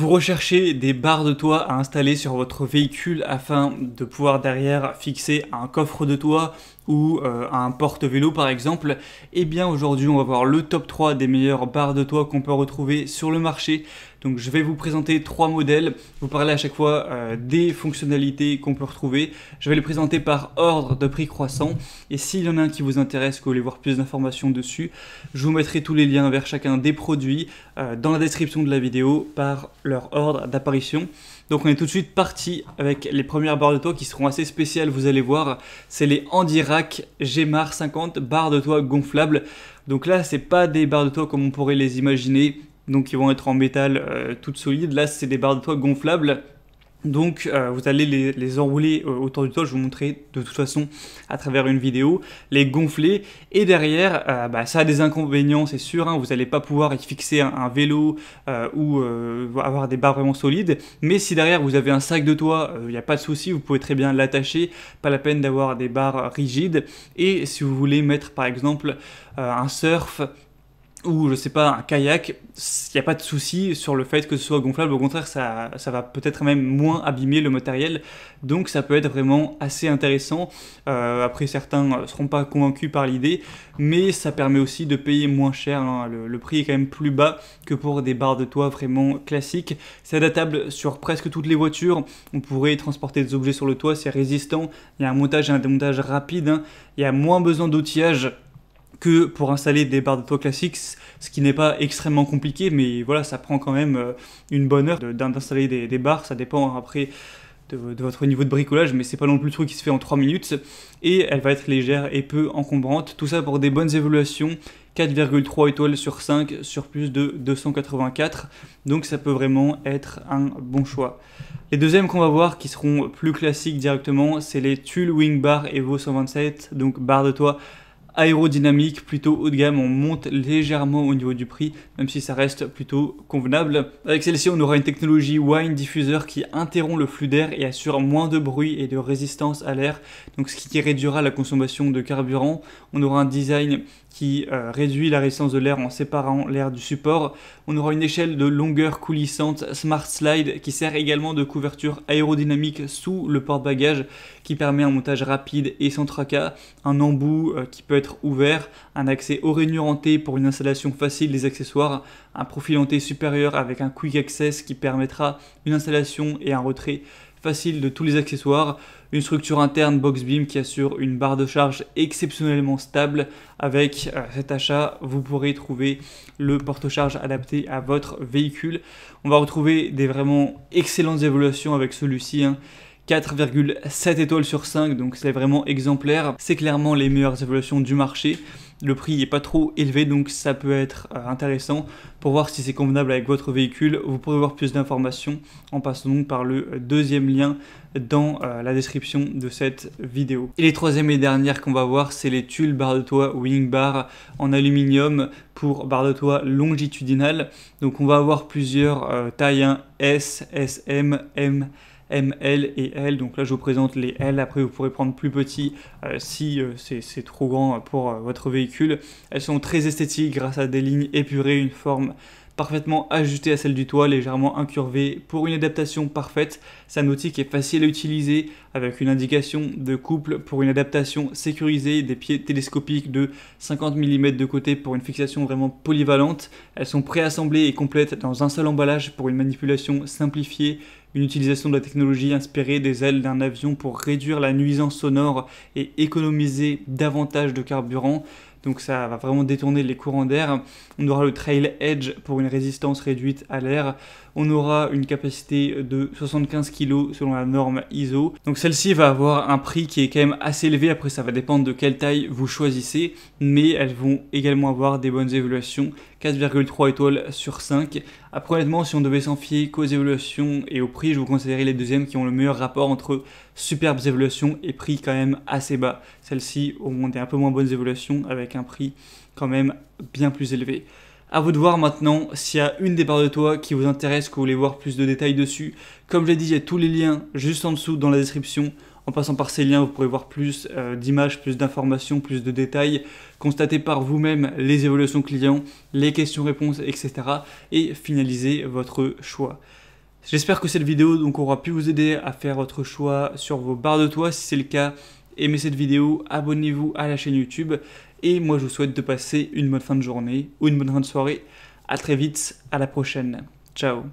Vous recherchez des barres de toit à installer sur votre véhicule afin de pouvoir derrière fixer un coffre de toit ou euh, un porte-vélo par exemple, et eh bien aujourd'hui on va voir le top 3 des meilleures barres de toit qu'on peut retrouver sur le marché. Donc je vais vous présenter trois modèles, vous parler à chaque fois euh, des fonctionnalités qu'on peut retrouver. Je vais les présenter par ordre de prix croissant et s'il y en a un qui vous intéresse, que vous voulez voir plus d'informations dessus, je vous mettrai tous les liens vers chacun des produits euh, dans la description de la vidéo par leur ordre d'apparition. Donc on est tout de suite parti avec les premières barres de toit qui seront assez spéciales, vous allez voir, c'est les Andira Gmar Gemar 50, barres de toit gonflables. Donc là, c'est pas des barres de toit comme on pourrait les imaginer, donc ils vont être en métal tout euh, toutes solides. Là, c'est des barres de toit gonflables donc euh, vous allez les, enrouler euh, autour du toit, je vous montrerai de toute façon à travers une vidéo, les gonfler. Et derrière, euh, bah, ça a des inconvénients, c'est sûr, hein. vous n'allez pas pouvoir y fixer un, un vélo ou avoir des barres vraiment solides. Mais si derrière vous avez un sac de toit, il n'y a pas de souci, vous pouvez très bien l'attacher, pas la peine d'avoir des barres rigides. Et si vous voulez mettre par exemple un surf ou je sais pas, un kayak, il n'y a pas de souci sur le fait que ce soit gonflable, au contraire ça, ça va peut-être même moins abîmer le matériel, donc ça peut être vraiment assez intéressant, euh, après certains ne euh, seront pas convaincus par l'idée, mais ça permet aussi de payer moins cher, hein. le, prix est quand même plus bas que pour des barres de toit vraiment classiques, c'est adaptable sur presque toutes les voitures, on pourrait transporter des objets sur le toit, c'est résistant, il y a un montage et un démontage rapide, hein. il y a moins besoin d'outillage que pour installer des barres de toit classiques, ce qui n'est pas extrêmement compliqué, mais voilà, ça prend quand même euh, une bonne heure d'installer des, barres, ça dépend après de, votre niveau de bricolage, mais c'est pas non plus le truc qui se fait en 3 minutes, et elle va être légère et peu encombrante, tout ça pour des bonnes évaluations, 4,3 étoiles sur 5 sur plus de 284. Donc ça peut vraiment être un bon choix. Les deuxièmes qu'on va voir qui seront plus classiques directement, c'est les Tulle Wing Bar Evo 127, donc barres de toit aérodynamique, plutôt haut de gamme. On monte légèrement au niveau du prix, même si ça reste plutôt convenable. Avec celle-ci, on aura une technologie Wine diffuseur qui interrompt le flux d'air et assure moins de bruit et de résistance à l'air, donc ce qui réduira la consommation de carburant. On aura un design qui euh, réduit la résistance de l'air en séparant l'air du support. On aura une échelle de longueur coulissante Smart Slide qui sert également de couverture aérodynamique sous le porte-bagages qui permet un montage rapide et sans tracas, un embout euh, qui peut être ouvert, un accès aux rainures pour une installation facile des accessoires, un profil en supérieur avec un Quick Access qui permettra une installation et un retrait facile de tous les accessoires, une structure interne box beam qui assure une barre de charge exceptionnellement stable. Avec euh, cet achat, vous pourrez trouver le porte-charge adapté à votre véhicule. On va retrouver des vraiment excellentes évaluations avec celui-ci. Hein. 4,7 étoiles sur 5, donc c'est vraiment exemplaire. C'est clairement les meilleures évolutions du marché. Le prix n'est pas trop élevé, donc ça peut être euh, intéressant pour voir si c'est convenable avec votre véhicule. Vous pourrez voir plus d'informations en passant par le euh, deuxième lien dans euh, la description de cette vidéo. Et les troisièmes et dernières qu'on va voir, c'est les tuiles barre de toit wing bar en aluminium pour barre de toit longitudinale. Donc on va avoir plusieurs tailles 1 hein, S, SM, M, M, L et L. Donc là, je vous présente les L. Après, vous pourrez prendre plus petit euh, si euh, c'est trop grand pour euh, votre véhicule. Elles sont très esthétiques grâce à des lignes épurées, une forme parfaitement ajustée à celle du toit, légèrement incurvée. Pour une adaptation parfaite, Sa nautique est facile à utiliser avec une indication de couple pour une adaptation sécurisée, des pieds télescopiques de 50 mm de côté pour une fixation vraiment polyvalente. Elles sont préassemblées et complètes dans un seul emballage pour une manipulation simplifiée une utilisation de la technologie inspirée des ailes d'un avion pour réduire la nuisance sonore et économiser davantage de carburant donc ça va vraiment détourner les courants d'air. On aura le Trail Edge pour une résistance réduite à l'air. On aura une capacité de 75 kg selon la norme ISO. Donc celle-ci va avoir un prix qui est quand même assez élevé. Après, ça va dépendre de quelle taille vous choisissez, mais elles vont également avoir des bonnes évaluations 4,3 étoiles sur 5. Après, honnêtement, si on devait s'en fier qu'aux évaluations et au prix, je vous conseillerais les deuxièmes qui ont le meilleur rapport entre superbes évaluations et prix quand même assez bas. Celles-ci auront des un peu moins bonnes évaluations avec un prix quand même bien plus élevé. A vous de voir maintenant s'il y a une des barres de toit qui vous intéresse, que vous voulez voir plus de détails dessus. Comme je l'ai dit, il tous les liens juste en dessous dans la description. En passant par ces liens, vous pourrez voir plus euh, d'images, plus d'informations, plus de détails, constater par vous-même les évolutions clients, les questions-réponses, etc. et finaliser votre choix. J'espère que cette vidéo donc, aura pu vous aider à faire votre choix sur vos barres de toit. Si c'est le cas, aimez cette vidéo, abonnez-vous à la chaîne YouTube et moi, je vous souhaite de passer une bonne fin de journée ou une bonne fin de soirée. À très vite, à la prochaine. Ciao